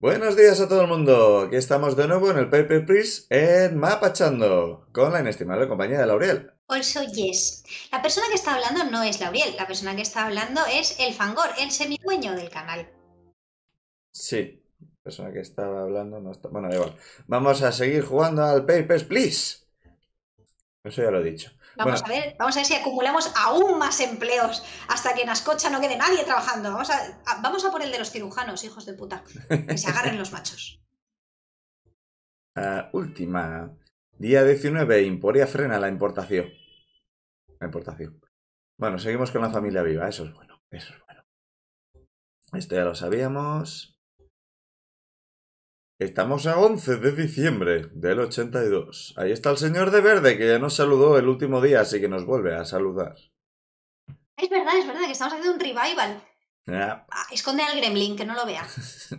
Buenos días a todo el mundo. Aquí estamos de nuevo en el Paper Please en Mapachando con la inestimable compañía de Lauriel. Also Yes. Pues la persona que está hablando no es Lauriel, la persona que está hablando es el Fangor, el semidueño del canal. Sí, la persona que estaba hablando no está. Bueno, da igual. Vamos a seguir jugando al Papers, Please. Eso ya lo he dicho. Vamos a ver, vamos a ver si acumulamos aún más empleos hasta que en Ascocha no quede nadie trabajando. Vamos a, vamos a por el de los cirujanos, hijos de puta. Que se agarren los machos. Ah, última. Día 19. Imporia frena la importación. La importación. Bueno, seguimos con la familia viva. Eso es bueno. Eso es bueno. Esto ya lo sabíamos. Estamos a 11 de diciembre del 82. Ahí está el señor de verde que ya nos saludó el último día, así que nos vuelve a saludar. Es verdad, es verdad que estamos haciendo un revival. Ah. Ah, esconde al gremlin, que no lo vea.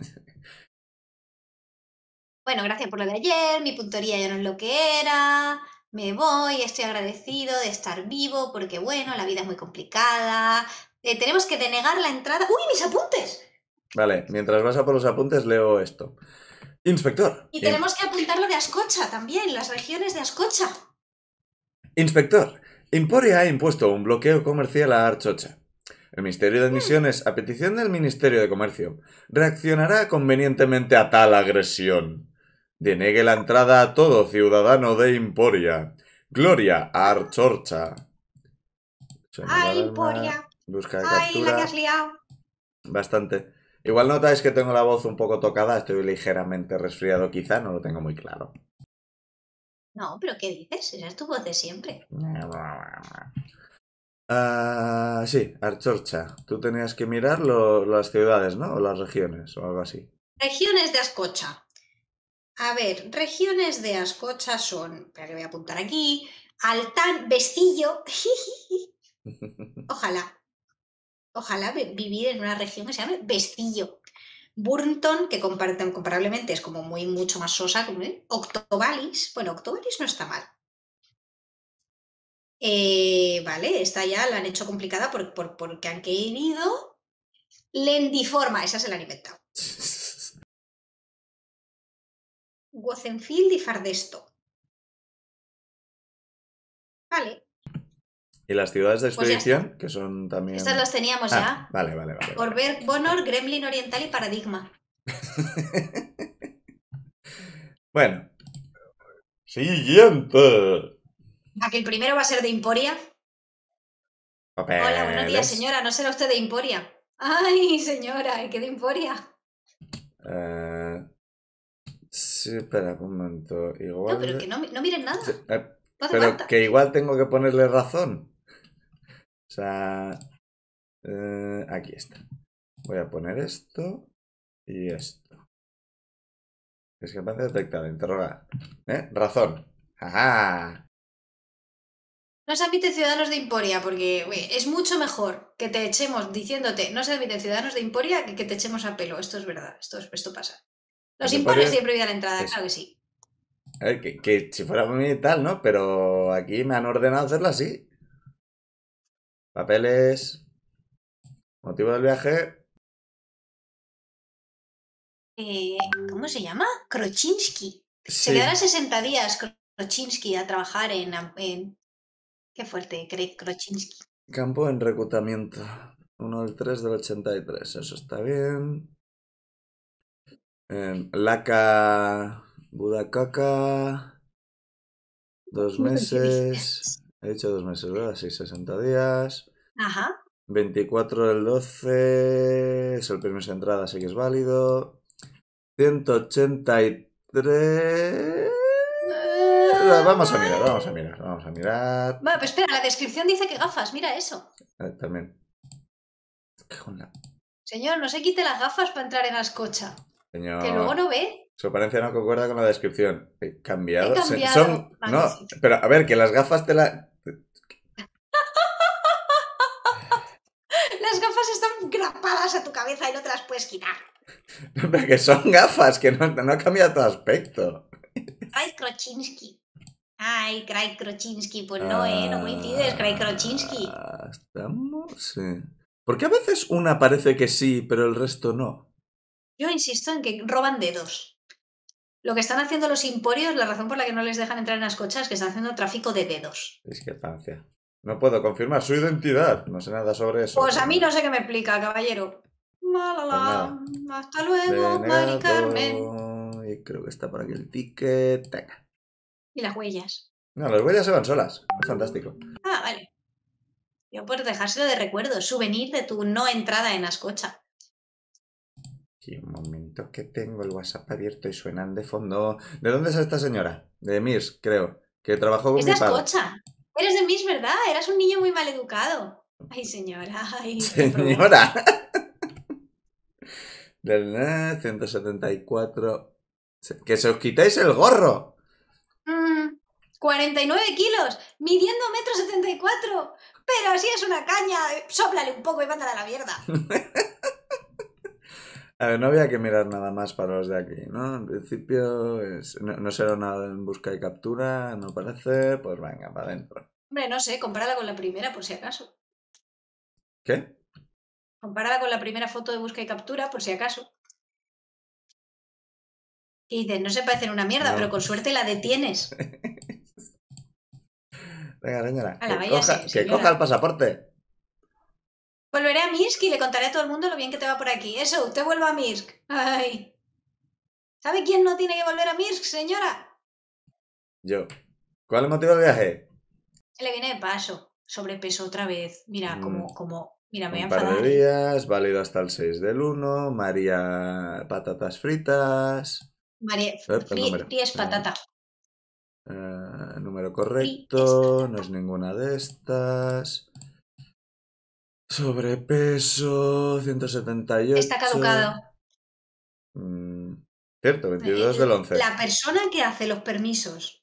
bueno, gracias por lo de ayer, mi puntería ya no es lo que era, me voy, estoy agradecido de estar vivo porque, bueno, la vida es muy complicada, eh, tenemos que denegar la entrada. ¡Uy, mis apuntes! Vale, mientras vas a por los apuntes leo esto. Inspector. Y eh, tenemos que apuntar de Ascocha también, las regiones de Ascocha. Inspector, Emporia ha impuesto un bloqueo comercial a Archocha. El Ministerio de mm. Admisiones, a petición del Ministerio de Comercio, reaccionará convenientemente a tal agresión. Denegue la entrada a todo ciudadano de Imporia. Gloria a Archorcha. Ay, Imporia. Busca la que has liado. Bastante. Igual notáis que tengo la voz un poco tocada, estoy ligeramente resfriado quizá, no lo tengo muy claro. No, pero ¿qué dices? Esa es tu voz de siempre. Ah, sí, Archorcha. Tú tenías que mirar las ciudades, ¿no? O las regiones, o algo así. Regiones de Ascocha. A ver, regiones de Ascocha son, espera que voy a apuntar aquí, Altán, Vestillo, ojalá, ojalá vivir en una región que se llame Vestillo. Burnton, que comparablemente es como muy mucho más sosa, como, ¿eh? Octobalis, bueno, Octobalis no está mal. Eh, vale, esta ya la han hecho complicada porque han querido Lendiforma, esa se la han inventado. Gozenfield y Fardesto. Vale, ¿Y las ciudades de pues expedición? que son también. Estas las teníamos ah, ya. Vale, vale, Bonor, Gremlin Oriental y Paradigma. bueno. Siguiente. que el primero va a ser de Imporia. Hola, buenos días, señora. ¿No será usted de Imporia? Ay, señora, ¿qué de Imporia? Eh, sí, espera un momento. No, pero que no, miren nada. Eh, pero que igual tengo que ponerle razón. Eh, aquí está. Voy a poner esto y esto. Es capaz de detectar, interrogar. ¿Eh? Razón. No se admiten ciudadanos de Emporia, porque es mucho mejor que te echemos diciéndote no se admiten ciudadanos de Emporia que que te echemos a pelo. Esto es verdad, esto, esto pasa. Los imporios siempre a la entrada, claro que sí. que, si fuera muy tal, ¿no? Pero aquí me han ordenado hacerlo así. Papeles. Motivo del viaje. Eh, ¿Cómo se llama? Kroczynski. Sí. Se quedará 60 días Kroczynski a trabajar en, Qué fuerte, Craig Campo en reclutamiento. 1 del 3 del 83. Eso está bien. Em, Laca Budacaca. Dos meses. He hecho, dos meses, ¿verdad? Sí, 60 días. Ajá. 24 del 12 es el permiso de entrada, así que es válido. 183... Ah. Vamos a mirar, vamos a mirar, vamos a mirar. Bueno, pues espera, la descripción dice que gafas, mira eso. ver, ah, también. Señor, no se quite las gafas para entrar en la Señor... Que luego no ve. Su apariencia no concuerda con la descripción. cambiado. He cambiado. Son... No, pero a ver, que las gafas te la... están grapadas a tu cabeza y no te las puedes quitar. Pero que son gafas, que no, ha cambiado tu aspecto. Ay, Kroczynski. Ay, Kroczynski, pues no, ¿eh? No coincides, Craig ah, Kroczynski. Estamos... Sí. ¿Por a veces una parece que sí, pero el resto no? Yo insisto en que roban dedos. Lo que están haciendo los imporios, la razón por la que no les dejan entrar en las cochas, es que están haciendo tráfico de dedos. Discrepancia. No puedo confirmar su identidad. No sé nada sobre eso. Pues a mí no sé qué me explica, caballero. Malala. Pues Hasta luego, Mari Carmen. Y creo que está por aquí el ticket. Y las huellas. No, las huellas se van solas. Es fantástico. Ah, vale. Yo por dejárselo de recuerdo, souvenir de tu no entrada en Ascocha. Sí, un momento que tengo el WhatsApp abierto y suenan de fondo. ¿De dónde es esta señora? De Mirs, creo. Que trabajó con es de Ascocha. Eres de mis, ¿verdad? Eras un niño muy mal educado. Ay, señora. Ay, señora. 174. E que se os quitáis el gorro. 49 mm, kilos, midiendo metro 74. Pero así es una caña. Eh, soplale un poco y mándala a la mierda. A ver, no había que mirar nada más para los de aquí, ¿no? En principio no, no, será nada en busca y captura, no parece, pues venga, para adentro. Hombre, no sé, compárala con la primera por si acaso. ¿Qué? Compárala con la primera foto de busca y captura por si acaso. Y dices, no se parecen una mierda, pero con suerte la detienes. venga, que coja el pasaporte. Volveré a Mirsk y le contaré a todo el mundo lo bien que te va por aquí. Eso, usted vuelvo a Mirsk. Ay. ¿Sabe quién no tiene que volver a Mirsk, señora? Yo. ¿Cuál es el motivo del viaje? Le viene de paso. Sobrepeso otra vez. Mira, mm. como, como. Mira, me voy a enfadar. Un días, válido hasta el 6 del 1. María, patatas fritas. María, eh, fríes patata. Eh, número correcto, este. no es ninguna de estas. Sobrepeso, 178. Está caducado. Mm, cierto, 22 eh, del 11. La persona que hace los permisos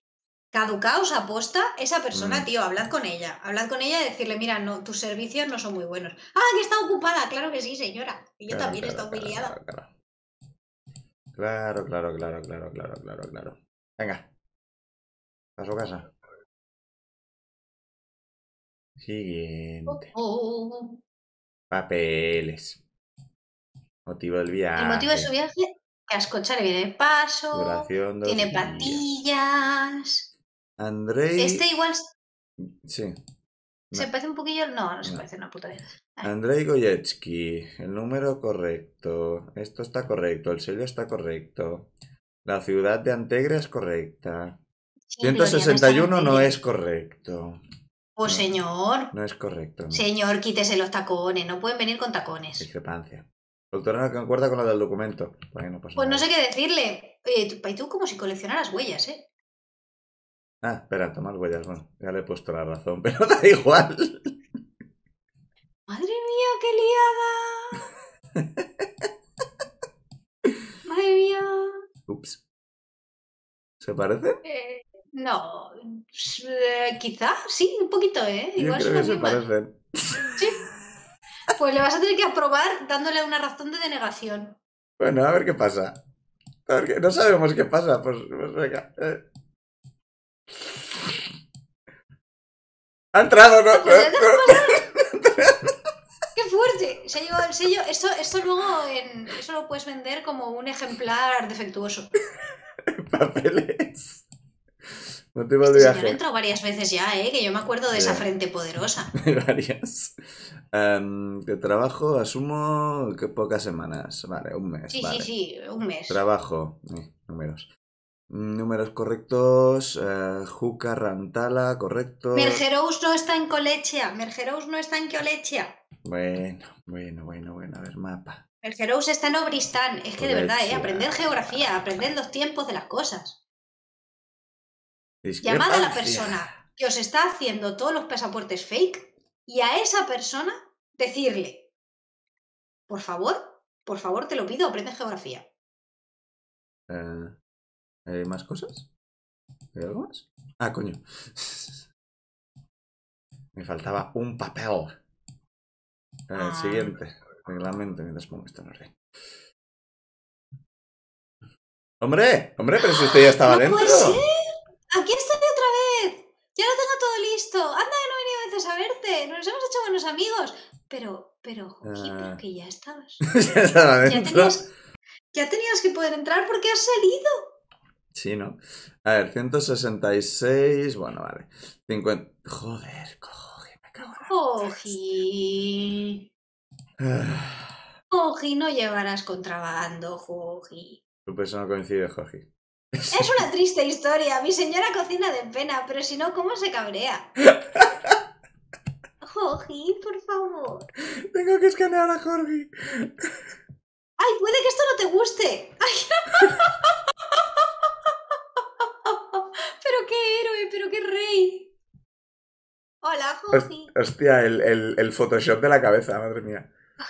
caducaos aposta, esa persona, mm. tío, hablad con ella. Hablad con ella y decirle, mira, no, tus servicios no son muy buenos. Ah, que está ocupada, claro que sí, señora. Y yo también estoy Claro, claro, claro, claro, claro, claro, claro. Venga. A su casa. Siguiente. Oh. Papeles. Motivo del viaje. El motivo de su viaje, que a escuchar viene de paso. tiene patillas. andré Este igual. Sí. Se parece un poquillo. No, no se parece una puta Andrei Goyetsky. El número correcto. Esto está correcto. El sello está correcto. La ciudad de Antegra es correcta. 161 no es correcto. Oh, señor. No es correcto. Señor, quítese los tacones. No pueden venir con tacones. Discrepancia. El no concuerda con la del documento. Pues, pues, no, sé qué decirle. Oye, eh, tú, y como si coleccionaras huellas, ¿eh? Ah, espera, tomar huellas. Bueno, ya le he puesto la razón, pero da igual. Madre mía, qué liada. Madre mía. Ups. ¿Se parece? Eh, no, eh, quizá, sí, un poquito, ¿eh? Igual Yo creo que Sí. Pues le vas a tener que aprobar dándole una razón de denegación. Bueno, a ver qué pasa. No sabemos qué pasa, pues, pues eh. Ha entrado, ¿no? no, qué fuerte! Se ha el sello. Esto, esto luego en... eso lo puedes vender como un ejemplar defectuoso. Papeles. No te voy a viaje. varias veces ya, ¿eh? que yo me acuerdo de esa frente poderosa. varias. de em, trabajo, asumo que pocas semanas. Vale, un mes. Sí, sí, sí, un mes. Trabajo, eh, números. Números correctos. Eh, Juca, Rantala, correcto. Mergerous no está en Colechia. Mergerous no está en Colechia. Bueno, bueno, bueno, bueno. A ver, mapa. Mergerous está en Obristán. Es que de verdad, ¿eh? aprended geografía, aprended los tiempos de las cosas. Llamad a la persona que os está haciendo todos los pasaportes fake y a esa persona decirle, por favor, por favor, te lo pido, aprende geografía. Eh, ¿Hay más cosas? ¿Hay algo más? Ah, coño. Me faltaba un papel. El ah. siguiente. Reglamento mientras pongo esto en orden. ¡Hombre! ¡Hombre! Pero si usted ya estaba ¿No dentro. Puede Aquí estoy otra vez. Ya lo tengo todo listo. Anda, que no venía veces a verte. Nos hemos hecho buenos amigos. Pero, pero, Joji, pero ah. que ya estabas. ya estaba Ya tenías, que poder entrar porque has salido. Sí, ¿no? A ver, 166. Bueno, vale. 50. Joder, Joji, me cago en Jogi. Jogi, no llevarás contrabando, Jogi. Tu pues persona coincide, Joji. Es una triste historia. Mi señora cocina de pena, pero si no, ¿cómo se cabrea? Jorge, por favor. Tengo que escanear a Jorge. Ay, puede que esto no te guste. pero qué héroe, pero qué rey. Hola, Jorge. Hostia, el, Photoshop de la cabeza, madre mía. Ah.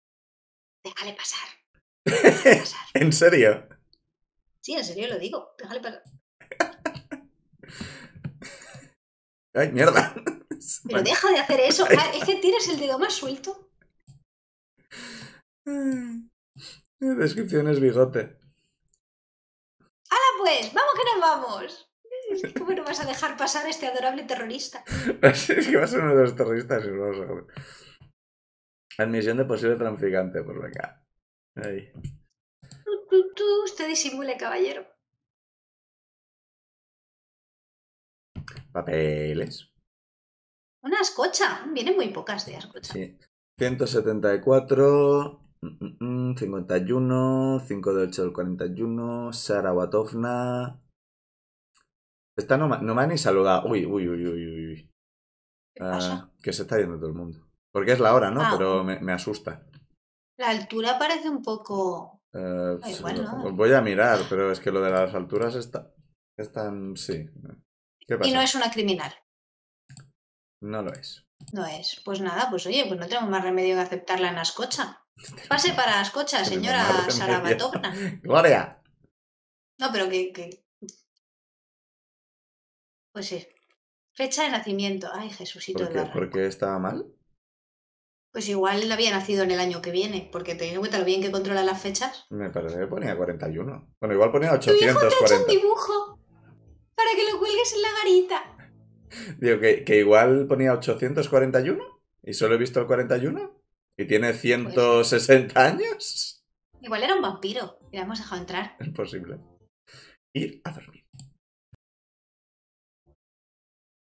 Déjale pasar. ¿En serio? en serio lo digo. Déjale para... ¡Ay, mierda! Pero deja de hacer eso. Ah, es que tienes el dedo más suelto. Descripción es bigote. ¡Hala pues! ¡Vamos que nos vamos! ¿Cómo no vas a dejar pasar a este adorable terrorista? es que va a ser uno de los terroristas y Admisión de posible traficante, por pues venga. Ahí usted disimule, caballero. Papeles. Una escocha. Vienen muy pocas de escocha. 174, 51, 5 de 8 del 41, Sara Watovna. Esta no, me ha ni saludado. Uy, uy, uy, uy, uy. ¿Qué pasa? Ah, que se está viendo todo el mundo. Porque es la hora, ¿no? Ah. Pero me asusta. La altura parece un poco eh, ah, Voy a mirar, pero es que lo de las alturas está, están, sí. Y no es una criminal. No lo es. No es. Pues nada, pues oye, pues no tenemos más remedio que aceptarla en Ascocha. Pase para Ascocha, señora Sarabatovna. Gloria. No, pero que, Pues sí. Fecha de nacimiento. Ay, Jesucito. ¿Por qué estaba mal? Pues igual había nacido en el año que viene, porque teniendo en cuenta lo bien que controla las fechas. Me parece que ponía 41. Bueno, igual ponía 840. Tu te ha un dibujo para que lo cuelgues en la garita. Digo, que, igual ponía 841 y solo he visto el 41 y tiene 160 pues años. Igual era un vampiro y la hemos dejado entrar. posible. Ir a dormir.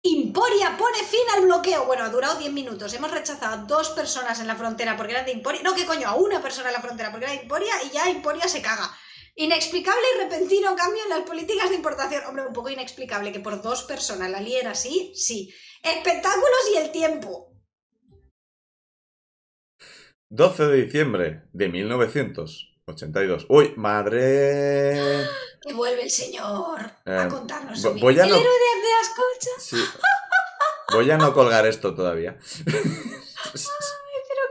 Imporia pone fin al bloqueo. Bueno, ha durado 10 minutos. Hemos rechazado a dos personas en la frontera porque eran de Imporia. No, que coño, a una persona en la frontera porque era de Imporia y ya Imporia se caga. Inexplicable y repentino cambio en las políticas de importación. Hombre, un poco inexplicable que por dos personas la liera así, sí. Espectáculos y el tiempo. 12 de diciembre de 1900. 82. Uy, madre. Que vuelve el señor a eh, contarnos su voy a no... de las colchas. Sí. Voy a no colgar esto todavía. Ay, pero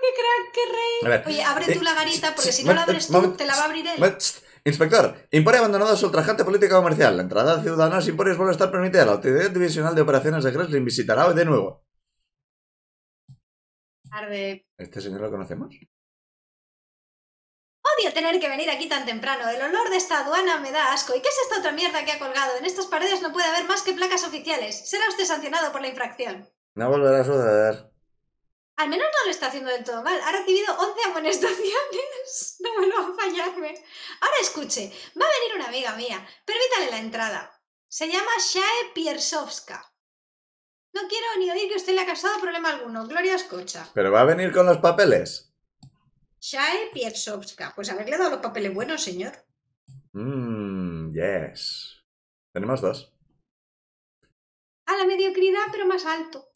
qué crack, qué rey. Oye, abre tú la garita porque si no la abres tú, te la va a abrir él. Inspector, Emporio abandonado su ultrajante política comercial. La entrada de ciudadanos imporios vuelve a estar permitida. La Autoridad Divisional de Operaciones de Greslin visitará hoy de nuevo. Tarde. ¿Este señor lo conocemos? Odio tener que venir aquí tan temprano. El olor de esta aduana me da asco. ¿Y qué es esta otra mierda que ha colgado? En estas paredes no puede haber más que placas oficiales. Será usted sancionado por la infracción. No volverá a suceder. Al menos no lo está haciendo del todo mal. Ha recibido 11 amonestaciones. No me a fallarme. Ahora escuche. Va a venir una amiga mía. Permítale la entrada. Se llama Shae Piersowska. No quiero ni oír que usted le ha causado problema alguno. Gloria escucha. ¿Pero va a venir con los papeles? Shae Piersovska. Pues haberle dado los papeles buenos, señor. Mmm, yes. Tenemos dos. A la mediocridad, pero más alto.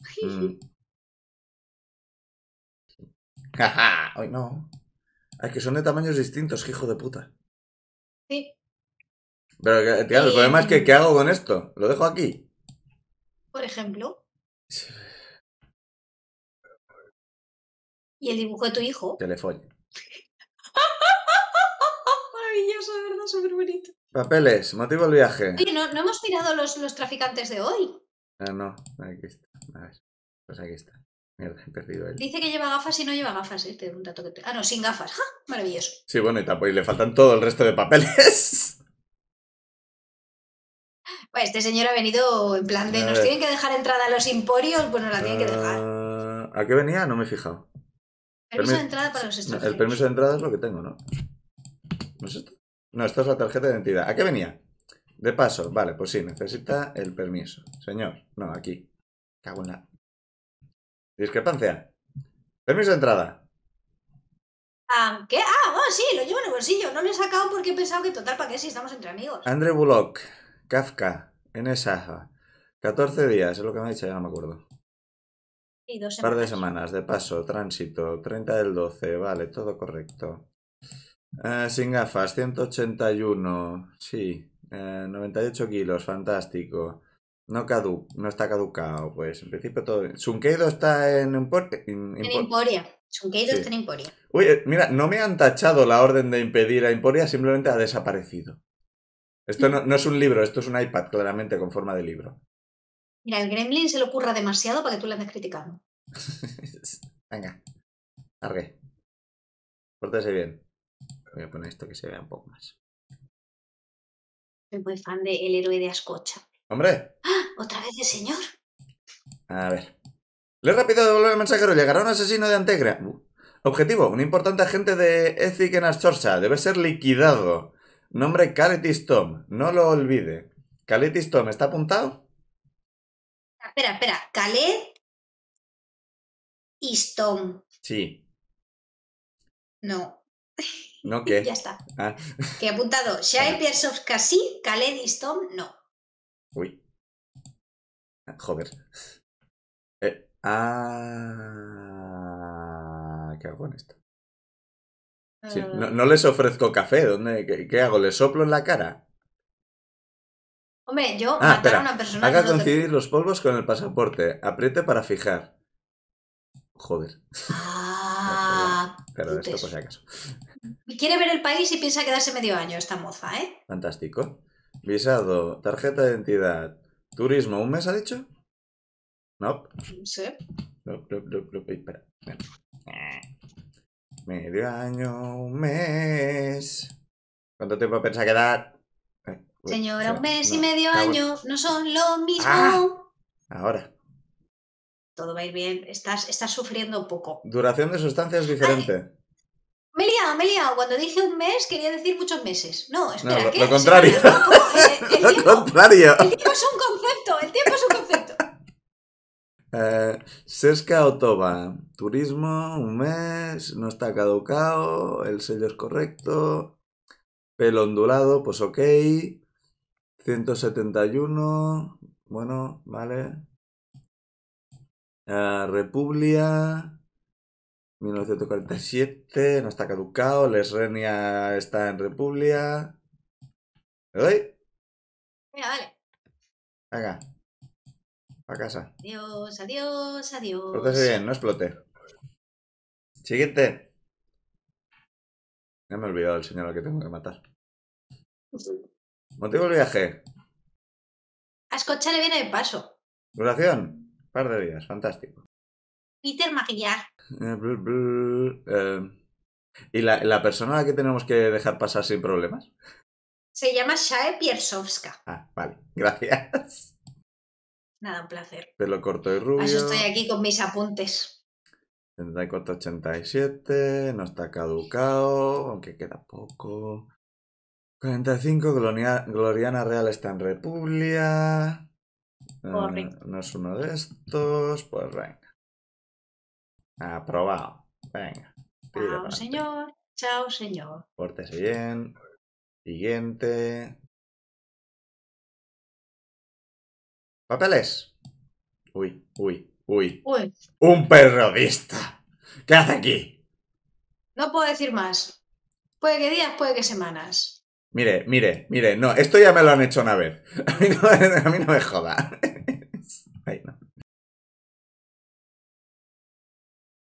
Jaja, mm. hoy no. Es que son de tamaños distintos, hijo de puta. Sí. Pero tío, el eh, problema es que mm. ¿qué hago con esto? ¿Lo dejo aquí? Por ejemplo. ¿Y el dibujo de tu hijo? Telefónico. Papeles, motivo del viaje. Oye, no, hemos tirado los, los traficantes de hoy. Ah, no, aquí está. pues aquí está. Mierda, he perdido él. Dice que lleva gafas y no lleva gafas, este un dato que Ah, no, sin gafas. Maravilloso. Sí, bueno, y tapo y le faltan todo el resto de papeles. Pues este señor ha venido en plan de nos tienen que dejar entrada a los emporios, bueno, pues la tienen que ah, dejar. ¿A qué venía? No me he fijado. Permiso de entrada para los extranjeros. el permiso de entrada es lo que tengo, ¿no? ¿No es esto? No, esto es la tarjeta de identidad. ¿A qué venía? De paso, vale, pues sí, necesita el permiso. Señor, no, aquí. Cago la... Discrepancia. Permiso de entrada. Ah, ¿Qué? Ah, sí, lo llevo en el bolsillo. No lo he sacado porque he pensado que total, ¿para qué si estamos entre amigos? André Bullock, Kafka, NSA. 14 días, es lo que me ha dicho, ya no me acuerdo. Y dos Par de semanas, de paso, tránsito, 30 del 12, vale, todo correcto. Eh, sin gafas, 181, sí, 98 eh, kilos, fantástico. No cadu no está caducado, pues en principio todo. Sunkeido está en, en, Emporia. Sunkeido está en Emporia. Uy, eh, mira, no me han tachado la orden de impedir a Emporia, simplemente ha desaparecido. Esto no, es un libro, esto es un iPad, claramente, con forma de libro. Mira, el Gremlin se le ocurra demasiado para que tú le andes criticando. Venga, arre Pórtese bien. Voy a poner esto que se vea un poco más. Soy muy fan de El héroe de Ascocha. ¡Hombre! ¡Ah! ¡Otra vez el señor! A ver. Le rápido de volver mensajero. Llegará un asesino de Antegra. Objetivo: un importante agente de Ethic en Astorsa. Debe ser liquidado. Nombre Caletis No lo olvide. Caletis ¿está apuntado? Espera, espera. Calet Istom. Sí. No. No, ¿qué? Ya está. Ah. Que he apuntado. Shai Pierce of Cassie, y Storm no. Uy. Ah, joder. Eh, ah, ¿Qué hago con esto? no, les ofrezco café. ¿Dónde, qué, hago? ¿Les soplo en la cara? Hombre, yo matar a una persona. Haga coincidir los polvos con el pasaporte. Apriete para fijar. Joder pero esto por si acaso. Quiere ver el país y piensa quedarse medio año esta moza, ¿eh? Fantástico. Visado, tarjeta de identidad, turismo, ¿un mes ha dicho? No. Sí. No, no, no, no espera. Medio año, un mes. ¿Cuánto tiempo piensa quedar? Eh, Señora, un mes y medio ah, año no son lo mismo. Ah, ahora todo va a ir bien, estás, estás sufriendo un poco. Duración de sustancia es diferente. Melia, me Cuando dije un mes quería decir muchos meses. No, espera, no, eh, Lo contrario. el, lo contrario. es un concepto, el tiempo es un concepto. Eh, Sesca Otoba, turismo, un mes, no está caducado, el sello es correcto, pelo ondulado, pues ok, 171, bueno, vale, Uh, ah, 1947, no está caducado. Lesrenia está en República. ¿Me doy? Venga, dale. Venga. A casa. Adiós, adiós, adiós. bien, no explote. Siguiente. Ya me he olvidado el señor al que tengo que matar. Motivo del viaje. A le viene de paso. Duración par de días, fantástico. Peter Maquillar. Eh, eh. ¿Y la, persona a la que tenemos que dejar pasar sin problemas? Se llama Shae Piersowska. Ah, vale, gracias. Nada, un placer. Pelo corto y rubio. Eso estoy aquí con mis apuntes. 3487. 87, no está caducado, aunque queda poco. 45, Gloriana Real está en República. Ah, no es uno de estos, pues venga. Aprobado. Venga. Chao, señor. Chao, señor. Pórtese bien. Siguiente. Papeles. Uy, uy, uy. Uy. Un periodista. ¿Qué hace aquí? No puedo decir más. Puede que días, puede que semanas. Mire, mire, mire, no, esto ya me lo han hecho una vez. A mí no, me joda.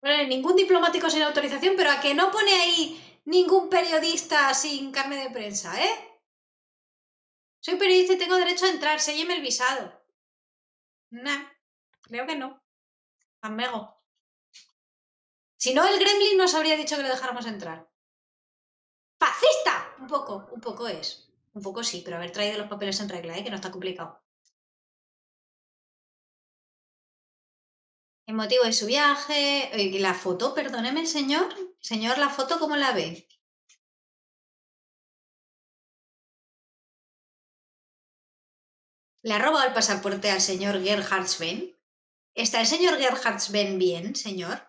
Bueno, ningún diplomático sin autorización, pero a que no pone ahí ningún periodista sin carne de prensa, ¿eh? Soy periodista y tengo derecho a entrar, selleme el visado. Nah, creo que no. amigo. Si no, el Gremlin nos habría dicho que lo dejáramos entrar poco, un poco es. Un poco sí, pero haber traído los papeles en regla, ¿eh? que no está complicado. El motivo de su viaje, eh, la foto, perdóneme, señor. Señor, la foto, ¿cómo la ve? ¿Le ha robado el pasaporte al señor Gerhard Sven? ¿Está el señor Gerhard Sven bien, señor?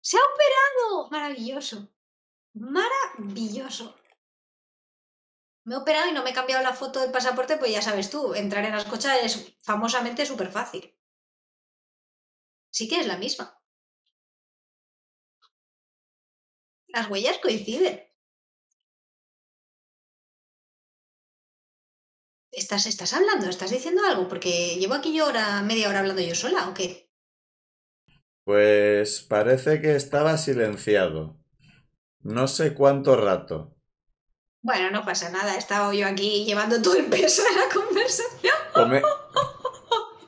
¡Se ha operado! Maravilloso maravilloso. Me he operado y no me he cambiado la foto del pasaporte, pues ya sabes tú, entrar en las cochas es famosamente súper fácil. Sí que es la misma. Las huellas coinciden. ¿Estás, hablando? ¿Estás diciendo algo? Porque llevo aquí yo hora, media hora hablando yo sola, ¿o qué? Pues parece que estaba silenciado. No sé cuánto rato. Bueno, no pasa nada, he estado yo aquí llevando todo el peso de la conversación.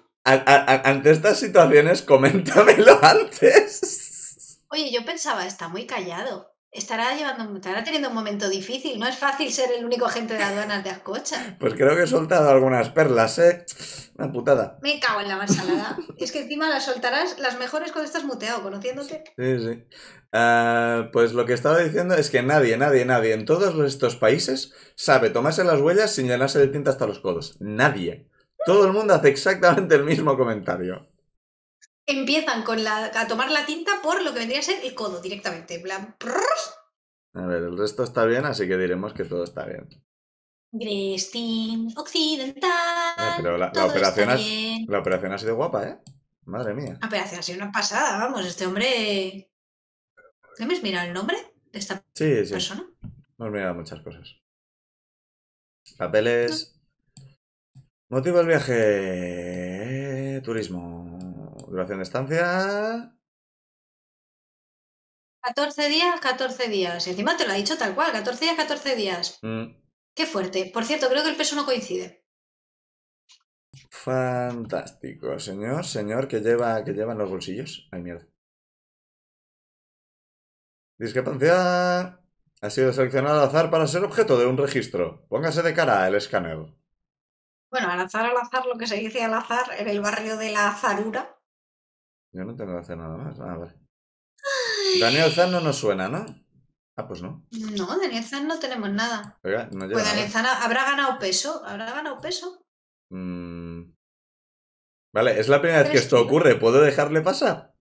ante estas situaciones, coméntamelo antes. Oye, yo pensaba, está muy callado estará llevando, estará teniendo un momento difícil. No es fácil ser el único agente de aduanas de Ascocha. Pues creo que he soltado algunas perlas, ¿eh? Una putada. Me cago en la mansalada. es que encima las soltarás las mejores cuando estás muteado, conociéndote. Sí, sí. Ah, pues lo que estaba diciendo es que nadie, nadie, nadie en todos estos países sabe tomarse las huellas sin llenarse de tinta hasta los codos. Nadie. Todo el mundo hace exactamente el mismo comentario empiezan con la, a tomar la tinta por lo que vendría a ser el codo directamente. a ver, el resto está bien, así que diremos que todo está bien. Grestin Occidental. la, operación ha sido guapa, ¿eh? Madre mía. La operación ha sido una pasada, vamos. Este hombre. ¿No hemos mirado el nombre de esta sí, sí. persona? Hemos mirado muchas cosas. Papeles. Mm. Motivo del viaje. Turismo duración de estancia... 14 días, 14 días. Encima te lo ha dicho tal cual, 14 días, 14 días. Mm. Qué fuerte. Por cierto, creo que el peso no coincide. Fantástico, señor, señor, que lleva, que en los bolsillos. Ay, mierda. Discrepancia. Ha sido seleccionado al azar para ser objeto de un registro. Póngase de cara el escáner. Bueno, al azar, al azar, lo que se dice al azar, en el barrio de la Azarura, yo no tengo que hacer nada más. Ah, vale. Daniel Zan no nos suena, ¿no? Ah, pues no. No, Daniel Zan no tenemos nada. pues Daniel Zan habrá ganado peso. ¿Habrá ganado peso? Mm. Vale, es la primera vez que esto ocurre. ¿Puedo dejarle pasar?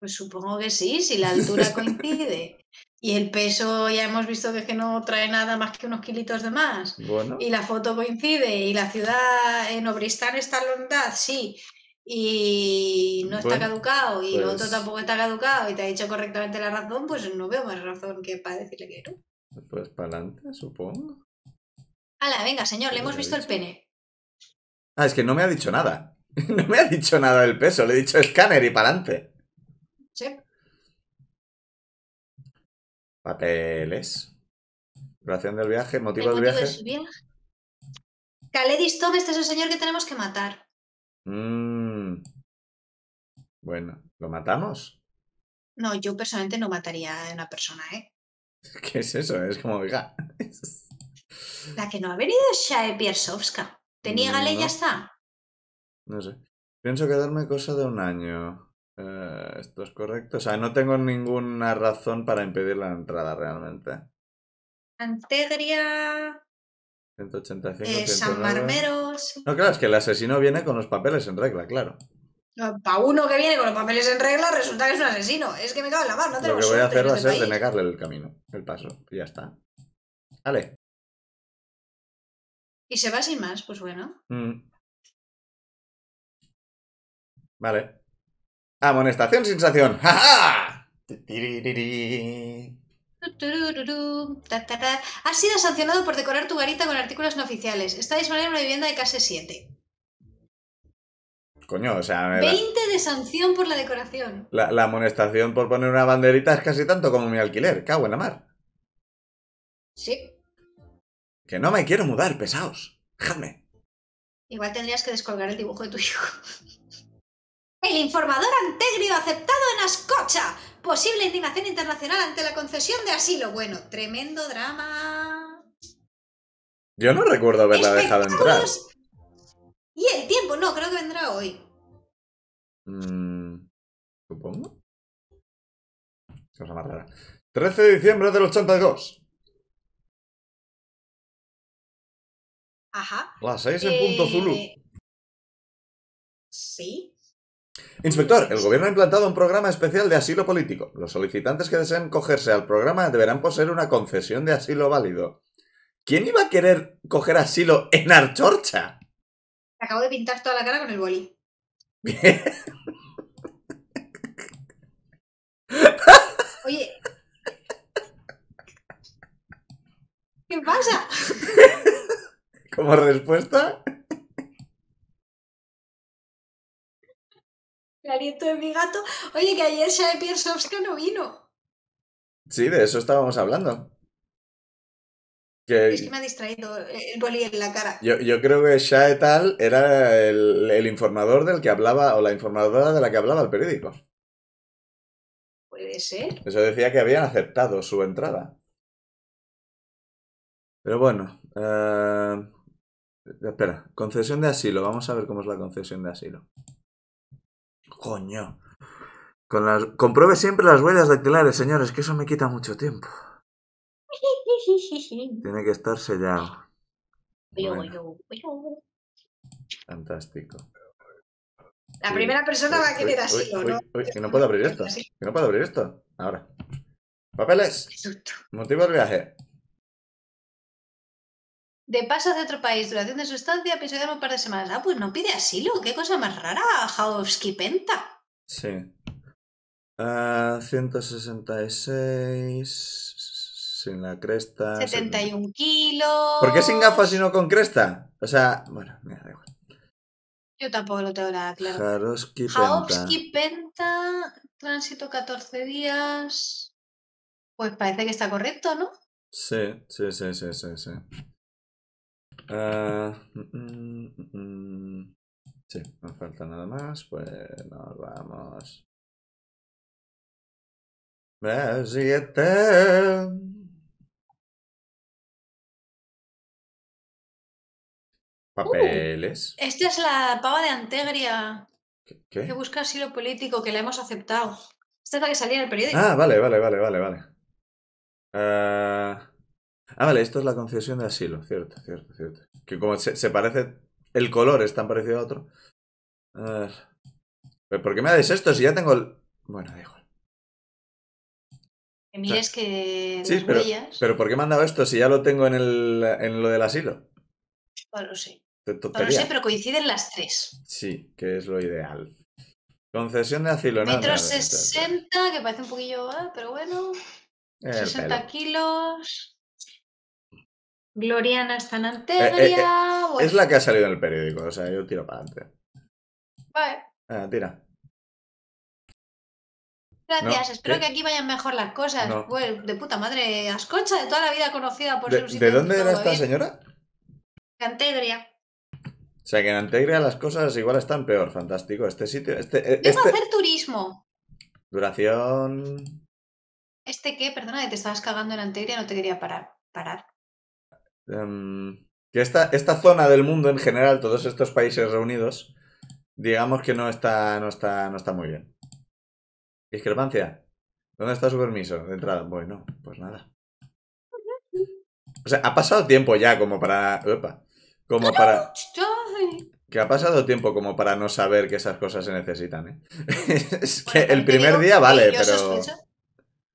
Pues supongo que sí, si la altura coincide. Y el peso ya hemos visto que, no trae nada más que unos kilitos de más. Bueno. Y la foto coincide. Y la ciudad en Obristán está en Londad, sí y no está caducado y el otro pues tampoco está caducado y te ha dicho correctamente la razón, pues no veo más razón que para decirle que no. Pues para adelante, supongo. Hala, venga, señor, le hemos visto el pene. Ah, es que no me ha dicho nada. No me ha dicho nada del peso, le he dicho escáner y para adelante. Sí. Papeles. Duración del viaje, motivo, del viaje. De este es el señor que tenemos que matar. Mmm. Bueno, ¿lo matamos? No, yo personalmente no mataría a una persona, ¿eh? ¿Qué es eso? Es como, oiga. La que no ha venido es Shae Piersowska. Te niega y ya está. No sé. Pienso quedarme cosa de un año. Eh, ¿Esto es correcto? O sea, no tengo ninguna razón para impedir la entrada realmente. Antegria. 185. Eh, San Marmeros. No, claro, es que el asesino viene con los papeles en regla, claro para uno que viene con los papeles en regla, resulta que es un asesino. Es que me cago en la mano. No Lo que voy a hacer va este a ser denegarle el camino, el paso. ya está. Vale. Y se va sin más, pues bueno. Mm. Vale. Amonestación, sensación. ¡Ja, ja! Has sido sancionado por decorar tu garita con artículos no oficiales. Está disponible en una vivienda de casi 7. Coño, o sea. 20 de sanción por la decoración. La, amonestación por poner una banderita es casi tanto como mi alquiler. Cago en la mar. Sí. Que no me quiero mudar, pesaos. Déjame. Igual tendrías que descolgar el dibujo de tu hijo. El informador Antegrio aceptado en Ascocha. Posible indignación internacional ante la concesión de asilo. Bueno, tremendo drama. Yo no recuerdo haberla dejado entrar. Y el tiempo, no, creo que vendrá hoy. Mm, Supongo. Cosa más rara. 13 de diciembre del 82. Ajá. Las 6 en punto eh, Zulu. Sí. Inspector, el gobierno ha implantado un programa especial de asilo político. Los solicitantes que deseen cogerse al programa deberán poseer una concesión de asilo válido. ¿Quién iba a querer coger asilo en Archorcha? acabo de pintar toda la cara con el boli. Oye. ¿Qué pasa? Como respuesta. El aliento de mi gato. Oye, que ayer Shae que no vino. Sí, de eso estábamos hablando. Es que me ha distraído eh, el boli en la cara. Yo, creo que Shah et al. era el, informador del que hablaba, o la informadora de la que hablaba el periódico. Puede ser. Eso decía que habían aceptado su entrada. Pero bueno. Eh, espera, concesión de asilo. Vamos a ver cómo es la concesión de asilo. Coño. Con las... Compruebe siempre las huellas dactilares, señores, que eso me quita mucho tiempo. Tiene que estar sellado. Fantástico. La primera persona va a querer asilo, que no puedo abrir esto. Que no puedo abrir esto. Ahora. Papeles. Motivo de viaje. De paso de otro país, duración de estancia, piso de un par de semanas. Ah, pues no pide asilo. Qué cosa más rara, penta! Sí. 166. Ah, sin la cresta. 71 kilos. ¿Por qué sin gafas y no con cresta? O sea, bueno, mira, da igual. Yo tampoco lo tengo nada claro. jaroski Penta. Penta, tránsito 14 días. Pues parece que está correcto, ¿no? Sí, sí, sí, sí, sí. sí. Ah, mm, mm, mm, sí, no falta nada más, pues nos vamos. Siguiente. Papeles. Uh, esta es la pava de Antegria. ¿Qué? Que busca asilo político, que la hemos aceptado. Esta es la que salía en el periódico. Ah, vale, vale, vale, vale, vale. Ah, ah vale, esto es la concesión de asilo, cierto, cierto, cierto. Que como se, parece, el color es tan parecido a otro. ¿Por qué me dais esto si ya tengo el... Bueno, da Mira, Que mires que... Sí, pero, pero ¿por qué me han dado esto si ya lo tengo en, el, en lo del asilo? Pues no sí. No sé, pero coinciden las tres. Sí, que es lo ideal. Concesión de asilo, ¿no? que parece un poquillo, pero bueno. 60 kilos. Gloriana está en eh, eh, eh, Es la que ha salido en el periódico, o sea, yo tiro para adelante. Vale. Ah, tira. Gracias, espero que aquí vayan mejor las cosas. de puta madre, Ascocha, de toda la vida conocida por de, ¿De dónde era esta señora? Antegria o sea que en Antegria las cosas igual están peor, fantástico. Este sitio. Este, eh, este... a hacer turismo. Duración. ¿Este qué? Perdona, te estabas cagando en Antegria. no te quería parar. parar. Em, que esta, esta zona del mundo en general, todos estos países reunidos, digamos que no está, no está, no está muy bien. Discrepancia. ¿Dónde está su permiso de entrada? Bueno, pues nada. O sea, ha pasado tiempo ya como para. Opa, como para. Que ha pasado tiempo como para no saber que esas cosas se necesitan, ¿eh? es que el primer día vale, pero...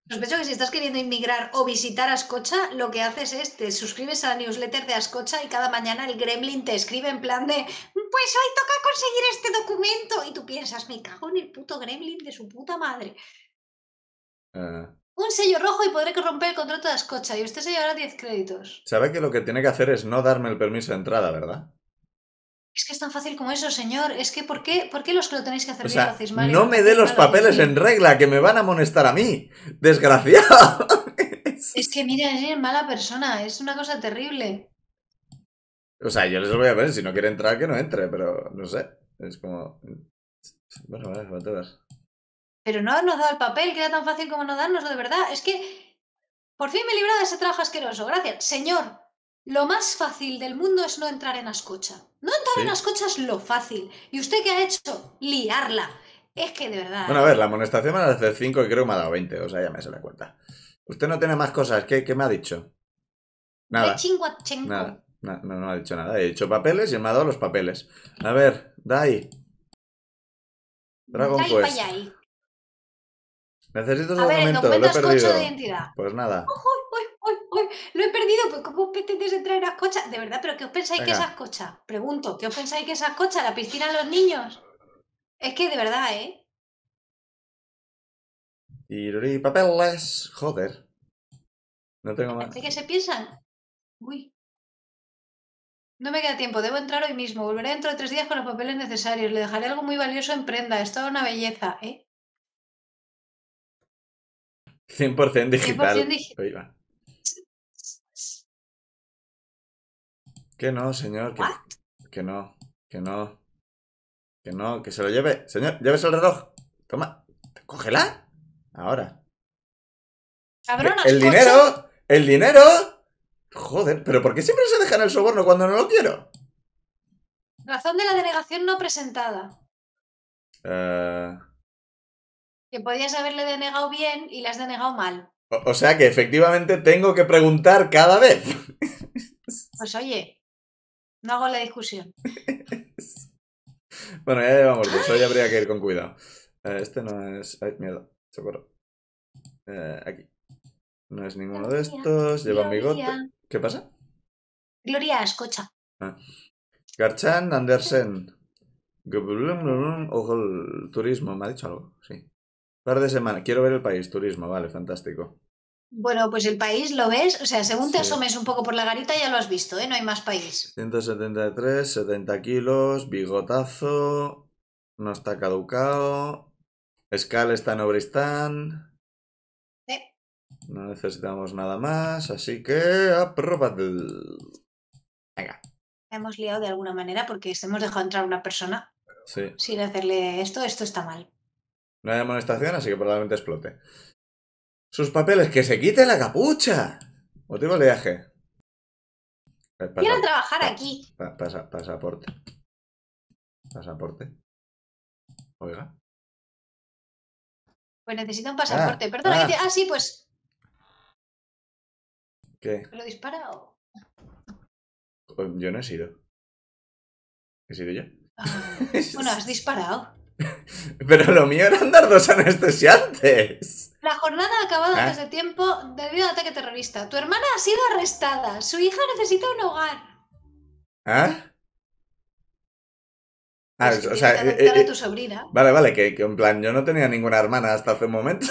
Sospecho, que si estás queriendo inmigrar o visitar Ascocha, lo que haces es te suscribes a la newsletter de Ascocha y cada mañana el gremlin te escribe en plan de pues hoy toca conseguir este documento y tú piensas, me cago en el puto gremlin de su puta madre. Ah. Un sello rojo y podré romper el contrato de Ascocha y usted se llevará 10 créditos. Sabe que lo que tiene que hacer es no darme el permiso de entrada, ¿verdad? Es que es tan fácil como eso, señor. Es que ¿por qué, ¿por qué los que lo tenéis que hacer bien lo hacéis mal? No me dé los papeles en regla, que me van a amonestar a mí. Desgraciado. es que mira, es mala persona. Es una cosa terrible. O sea, yo les voy a ver. Si no quiere entrar, que no entre, pero no sé. Es como. Bueno, vale, vale, Pero no nos dado el papel, que era tan fácil como no darnoslo, de verdad. Es que. Por fin me he librado de ese trabajo asqueroso. Gracias. Señor, lo más fácil del mundo es no entrar en la escucha. No entrar sí. unas cochas lo fácil. ¿Y usted qué ha hecho? Liarla. Es que de verdad. Bueno, a ver, la amonestación me a hace 5 y creo que me ha dado 20, o sea, ya me se la cuenta. Usted no tiene más cosas, ¿qué, me ha dicho? Nada. Nada. No, no, ha dicho nada. He dicho papeles y me ha dado los papeles. A ver, Dai. Dragon Dai ahí. Necesito su documento, lo he perdido. De identidad. Pues nada. Pues, ¿cómo pretendes entrar en las cochas? De verdad, pero ¿qué os pensáis que esas cochas? Pregunto, ¿qué os pensáis que esas cochas? ¿La piscina de los niños? Es que de verdad, ¿eh? Y papeles, joder. No tengo más. ¿De qué se piensan? Uy. No me queda tiempo, debo entrar hoy mismo. Volveré dentro de tres días con los papeles necesarios. Le dejaré algo muy valioso en prenda. Es toda una belleza, ¿eh? 100% digital. 100% digital. Que no, señor. Que, no, que no. Que no, que se lo lleve. Señor, llévese el reloj. Toma, cógela. Ahora. el dinero, el dinero. Joder, pero ¿por qué siempre se dejan el soborno cuando no lo quiero? Razón de la denegación no presentada. Eh. Que podías haberle denegado bien y le has denegado mal. O, o sea que efectivamente tengo que preguntar cada vez. Pues oye, no hago la discusión. bueno, ya llevamos dos, hoy habría que ir con cuidado. Eh, este no es... Ay, mierda, socorro. Eh, aquí. No es ninguno de estos, lleva mi gota. ¿Qué pasa? Gloria, escucha. Ah. Garchan Andersen. Ojo, el turismo, me ha dicho algo, sí. Par de semanas. Quiero ver el país, turismo, vale, fantástico. Bueno, pues el país lo ves, o sea, según te asomes un poco por la garita ya lo has visto, ¿eh? No hay más país. 173, 70 kilos, bigotazo, no está caducado, escal está en Obristán. No necesitamos nada más, así que aprobado. Venga. hemos liado de alguna manera porque hemos dejado entrar una persona sí. sin hacerle esto, esto está mal. No hay amonestación, así que probablemente explote sus papeles, que se quite la capucha. ¿O de viaje. Eh, Quiero trabajar aquí. pasaporte. Pasaporte. Oiga. Pues necesito un pasaporte. Perdón ah, Perdona, ah. ah, sí, pues. ¿Qué? ¿Lo dispara o.? Yo no he sido. ¿He sido yo? Ah, bueno, has disparado. Pero lo mío era andar dos anestesiantes. La jornada ha acabado ah. antes tiempo debido a ataque terrorista. Tu hermana ha sido arrestada. Su hija necesita un hogar. ¿Ah? Ah, pues o sea, eh, eh, eh, tu sobrina. Vale, vale, que, en plan, yo no tenía ninguna hermana hasta hace un momento.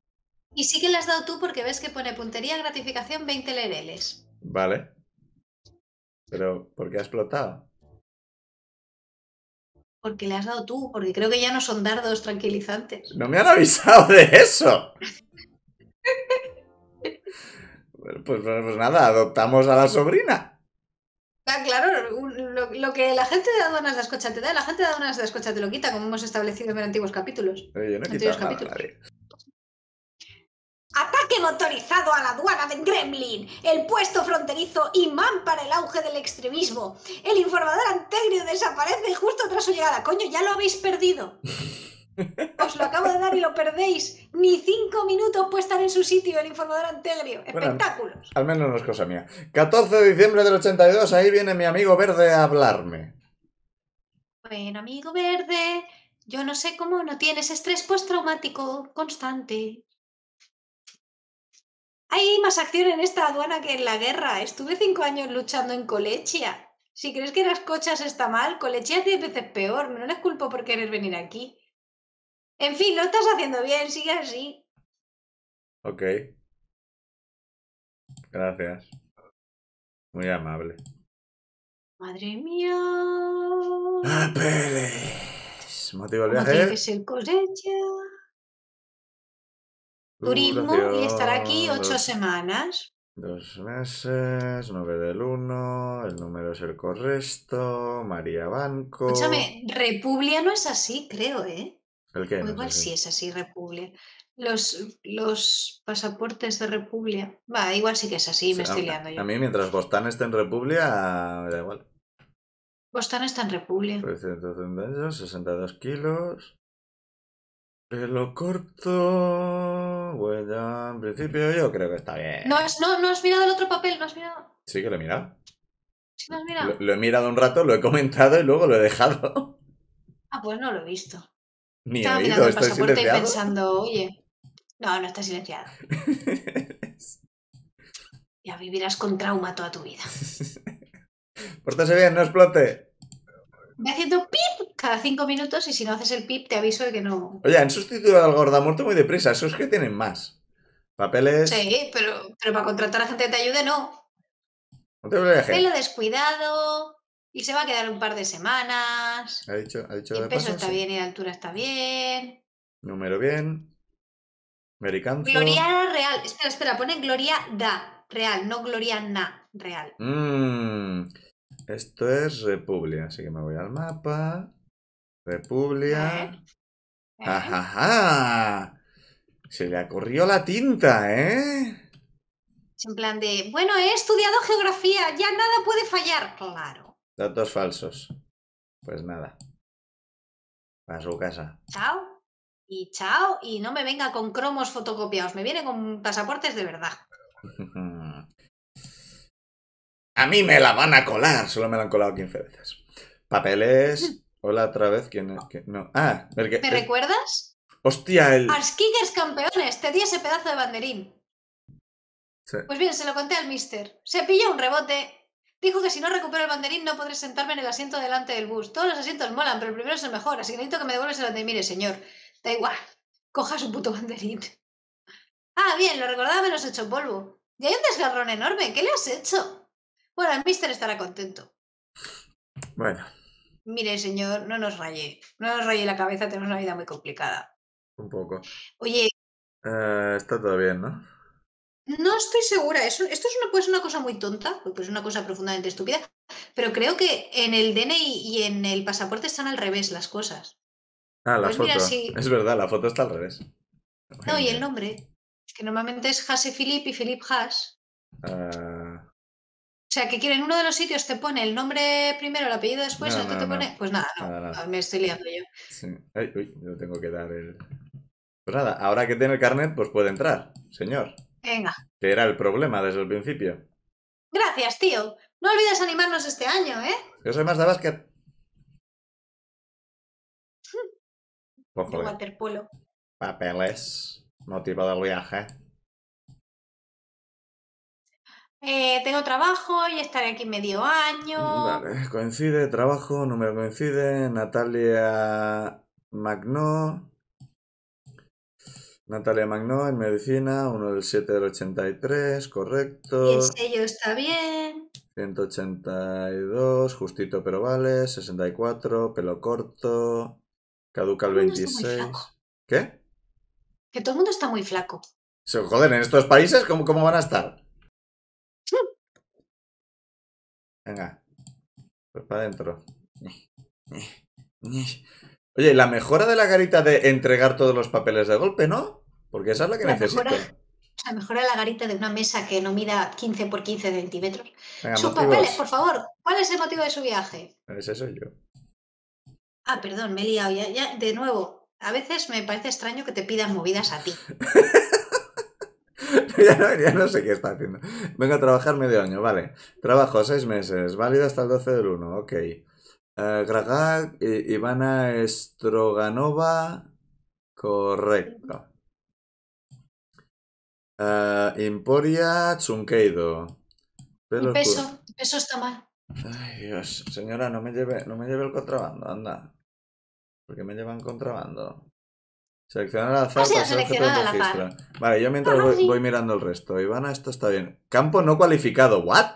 y sí que la has dado tú porque ves que pone puntería, gratificación, 20 lereles. Vale. Pero, ¿por qué ha explotado? porque le has dado tú, porque creo que ya no son dardos tranquilizantes. No me han avisado de eso. Pues, pues, nada, adoptamos a la sobrina. Ah, claro, lo, que la gente de aduanas de Escocha te da, la gente de aduanas de Escocha te lo quita, como hemos establecido en antiguos capítulos. Yo no Ataque motorizado a la aduana de Gremlin, el puesto fronterizo imán para el auge del extremismo. El informador Antegrio desaparece justo tras su llegada. Coño, ya lo habéis perdido. Os lo acabo de dar y lo perdéis. Ni cinco minutos puede estar en su sitio el informador Antegrio. Espectáculos. al menos no es cosa mía. 14 de diciembre del 82, ahí viene mi amigo verde a hablarme. Bueno, amigo verde, yo no sé cómo no tienes estrés postraumático constante hay más acción en esta aduana que en la guerra. Estuve cinco años luchando en Colechia. Si crees que las cochas está mal, Colechia es diez veces peor. No les culpo por querer venir aquí. En fin, lo estás haciendo bien, sigue así. Ok. Gracias. Muy amable. Madre mía. ¡Apeles! ¡Ah, Motivo del viaje. Es el turismo y estar aquí ocho semanas. Dos meses, Nueve del uno el número es el correcto, María Banco. Escúchame, República no es así, creo, ¿eh? igual sí es así, república Los, los pasaportes de república Va, igual sí que es así, me estoy liando yo. A mí, mientras Bostán esté en república me da igual. Bostán está en república 62 kilos. Pelo corto bueno En principio yo creo que está bien. No, has, no, mirado el otro papel, no has mirado. Sí, que lo he mirado. lo, mirado. he mirado un rato, lo he comentado y luego lo he dejado. Ah, pues no lo he visto. Estaba mirando el pasaporte y pensando, oye. No, no está silenciado. ya vivirás con trauma toda tu vida. Pórtese bien, no explote. Va haciendo pip cada cinco minutos y si no haces el pip te aviso de que no. Oye, han sustituido al gordamuerto muy deprisa, esos que tienen más. Papeles. Sí, pero, pero para contratar a gente que te ayude, no. No te dejar. Pelo descuidado y se va a quedar un par de semanas. Ha dicho, ha dicho y el peso está bien y la altura está bien. Número bien. Mericanto. Gloria real. Espera, espera, pone Gloria da real, no Gloria na real. Mmm. Esto es República así que me voy al mapa. ja ja! Se le ocurrió la tinta, ¿eh? en plan de, bueno, he estudiado geografía, ya nada puede fallar, claro. Datos falsos. Pues nada. A su casa. Chao. Y chao. Y no me venga con cromos fotocopiados, me viene con pasaportes de verdad. A mí me la van a colar. Solo me la han colado 15 veces. Papeles. Mm. Hola otra vez. ¿Quién No. Ah, ¿Me recuerdas? Hostia, el. Arskiggers campeones. Te di ese pedazo de banderín. Pues bien, se lo conté al mister. Se pilla un rebote. Dijo que si no recupero el banderín no podré sentarme en el asiento delante del bus. Todos los asientos molan, pero el primero es el mejor, así que necesito que me devuelves el banderín. Mire, señor, da igual. Coja su puto banderín. Ah, bien, lo recordaba, me hecho polvo. Y hay un desgarrón enorme. ¿Qué le has hecho? Bueno, el mister estará contento. Bueno. Mire, señor, no nos raye. No nos raye la cabeza, tenemos una vida muy complicada. Un poco. Oye. Eh, está todo bien, ¿no? No estoy segura. esto es una, cosa muy tonta, pues es una cosa profundamente estúpida. Pero creo que en el DNI y en el pasaporte están al revés las cosas. Ah, la pues foto. Es verdad, la foto está al revés. No, y el nombre. Es Que normalmente es Hase Philip y Philip Has. Ah. O sea, que quieren uno de los sitios te pone el nombre primero, el apellido después, otro te pone. Pues nada, no, me estoy liando yo. Ay, uy, tengo que dar el. Pues nada, ahora que tiene el carnet, pues puede entrar, señor. Venga. Que era el problema desde el principio. Gracias, tío. No olvides animarnos este año, ¿eh? Yo soy más de básquet. Pues, Papeles. Motivo del viaje. Eh, tengo trabajo y estaré aquí medio año. Vale, coincide, trabajo, número coincide. Natalia Magno. Natalia Magno en medicina, 1 del 7 del 83, correcto. Y el sello está bien. 182, justito pero vale, 64, pelo corto, caduca el 26. ¿Qué? Que todo el mundo está muy flaco. Joder, en estos países, ¿cómo, cómo van a estar? Venga. Pues para adentro. Oye, la mejora de la garita de entregar todos los papeles de golpe, ¿no? Porque esa es la que necesito. la mejora de la garita de una mesa que no mida 15 por 15 centímetros. Sus papeles, por favor. ¿Cuál es el motivo de su viaje? Ese soy yo. Ah, perdón, me he liado. de nuevo, a veces me parece extraño que te pidan movidas a ti. ya, no, sé qué está haciendo. Vengo a trabajar medio año, vale. Trabajo seis meses, válido hasta el 12 del 1, ok. Uh, Ivana Estroganova. correcto. Uh, Emporia Chunqueido. peso, peso está mal. Ay, Dios, señora, no me lleve, no me lleve el contrabando, anda. qué me llevan contrabando. Seleccionar al azar. Pues, vale, yo mientras ah, voy, mirando el resto. Ivana, esto está bien. Campo no cualificado, ¿what?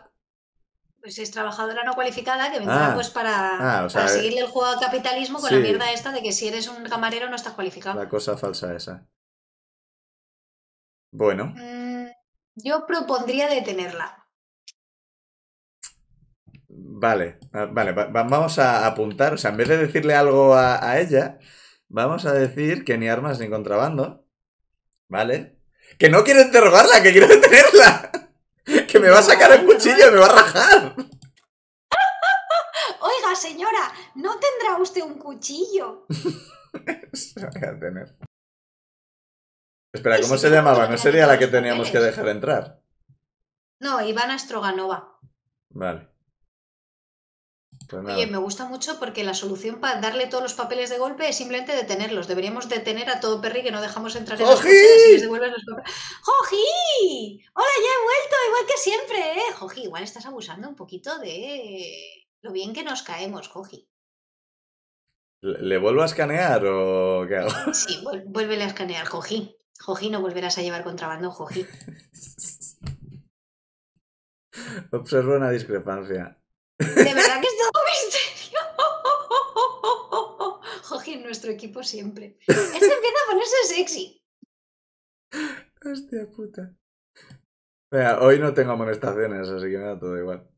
Pues es trabajadora no cualificada que vendrá ah. pues para, ah, eh, seguirle el juego al capitalismo con la mierda esta de que si eres un camarero no estás cualificado. La cosa falsa esa. Bueno. Mm, yo propondría detenerla. Vale, vale, vamos a apuntar. O sea, en vez de decirle algo a ella, Vamos a decir que ni armas ni contrabando. ¿Vale? Que no quiero interrogarla, que quiero detenerla. Que me va a sacar el cuchillo, me va a rajar. Oiga, señora, ¿no tendrá usted un cuchillo? Espera, pues ¿cómo se llamaba? ¿No sería la que teníamos que dejar entrar? No, Ivana Stroganova. Vale. Pues Oye, me gusta mucho porque la solución para darle todos los papeles de golpe es simplemente detenerlos. Deberíamos detener a todo perri que no dejamos entrar en los coches y los ¡Joji! ¡Hola, ya he vuelto! Igual que siempre, ¿eh? Joji, igual estás abusando un poquito de lo bien que nos caemos, Joji. ¿Le vuelvo a escanear o qué hago? Sí, vuélvele a escanear, Joji. Joji, no volverás a llevar contrabando, Joji. Observo una discrepancia. De verdad que equipo siempre. Este empieza a ponerse sexy. Hostia puta. Mira, hoy no tengo amonestaciones, así que me da todo igual.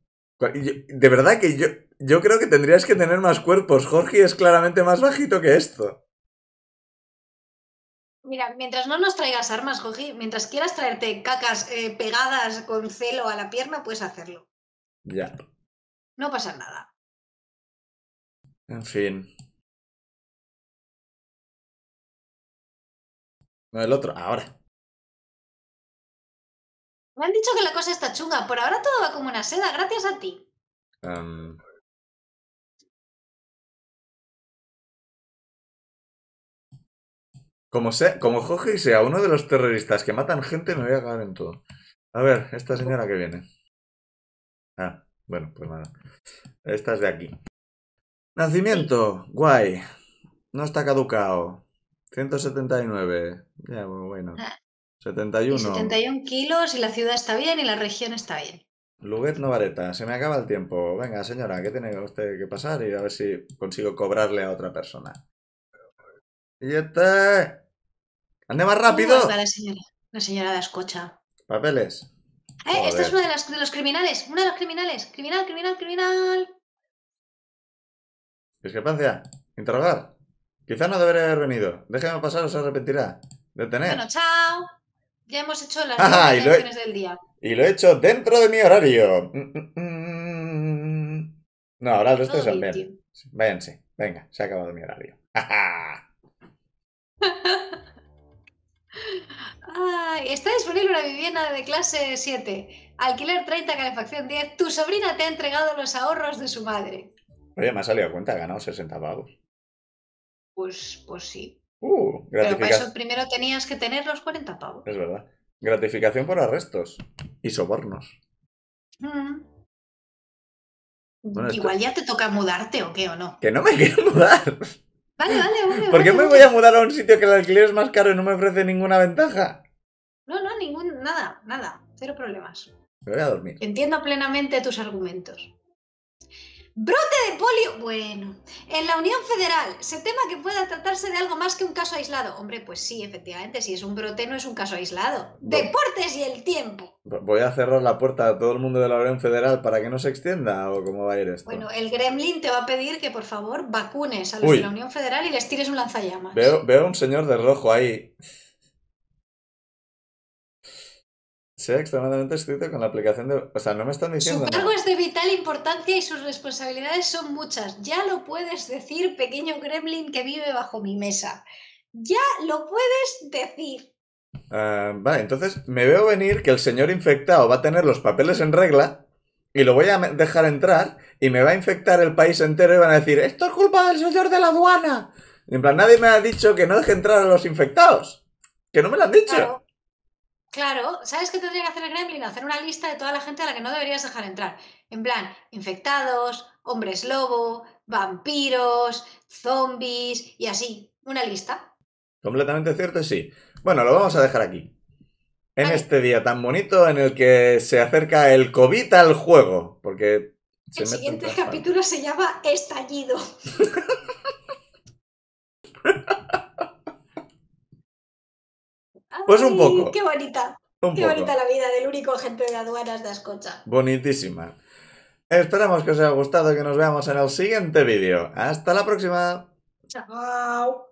De verdad que yo, yo creo que tendrías que tener más cuerpos. Jorge es claramente más bajito que esto. Mira, mientras no nos traigas armas, Jorge, mientras quieras traerte cacas eh, pegadas con celo a la pierna, puedes hacerlo. Ya. No pasa nada. En fin. No el otro, ahora. Me han dicho que la cosa está chunga. Por ahora todo va como una seda, gracias a ti. Como, sea, como Jorge sea uno de los terroristas que matan gente, me voy a cagar en todo. A ver, esta señora que viene. Ah, bueno, pues nada. Esta es de aquí. Nacimiento, guay. No está caducado. 179. Ya, bueno. 71. 71 ah, kilos y la ciudad está bien y la región está bien. Luguet Novareta, se me acaba el tiempo. Venga, señora, ¿qué tiene usted que pasar? Y a ver si consigo cobrarle a otra persona. y este ¡Ande más rápido! la señora, de Ascocha. Papeles. ¡Eh! Esta es uno de, los criminales. ¡Uno de los criminales. Criminal, criminal, criminal. Discrepancia. Interrogar. Quizás no debería haber venido. Déjeme pasar, se arrepentirá. Detener. Bueno, chao. Ya hemos hecho las ah, del día. Y lo he hecho dentro de mi horario. Mm, mm, mm. No, ahora el resto el bien. sí. Venga, se ha acabado mi horario. está disponible una vivienda de clase 7. Alquiler 30, calefacción 10. Tu sobrina te ha entregado los ahorros de su madre. Oye, me ha salido a cuenta, ha ganado 60 pavos. Pues, pues sí. Uh, Pero para eso primero tenías que tener los 40 pavos. Es verdad. Gratificación por arrestos y sobornos. Mm. Igual ya te toca mudarte o qué o no. Que no me quiero mudar. Vale, vale, vale. ¿Por qué me voy a mudar a un sitio que el alquiler es más caro y no me ofrece ninguna ventaja? No, no, ningún, nada, nada. Cero problemas. Me voy a dormir. Entiendo plenamente tus argumentos. Brote de polio. Bueno, en la Unión Federal se tema que pueda tratarse de algo más que un caso aislado. Hombre, pues sí, efectivamente, si es un brote no es un caso aislado. Deportes y el tiempo. Voy a cerrar la puerta a todo el mundo de la Unión Federal para que no se extienda o cómo va a ir esto. Bueno, el Gremlin te va a pedir que por favor vacunes a los de la Unión Federal y les tires un lanzallamas. Veo, veo un señor de rojo ahí. sea extremadamente estricto con la aplicación de... O sea, no me están diciendo... Su cargo es de vital importancia y sus responsabilidades son muchas. Ya lo puedes decir, pequeño gremlin que vive bajo mi mesa. Ya lo puedes decir. Ah, vale, entonces me veo venir que el señor infectado va a tener los papeles en regla y lo voy a dejar entrar y me va a infectar el país entero y van a decir, esto es culpa del señor de la aduana. en plan, nadie me ha dicho que no deje entrar a los infectados. Que no me lo han dicho. Claro, ¿sabes qué tendría que hacer el Gremlin? Hacer una lista de toda la gente a la que no deberías dejar entrar. En plan, infectados, hombres lobo, vampiros, zombies y así. Una lista. Completamente cierto, sí. Bueno, lo vamos a dejar aquí. En este día tan bonito en el que se acerca el COVID al juego. Porque. El siguiente capítulo se llama Estallido. Pues un poco. ¡Qué bonita! qué bonita la vida del único agente de aduanas de Ascocha. Bonitísima. Esperamos que os haya gustado y que nos veamos en el siguiente vídeo. ¡Hasta la próxima! ¡Chao!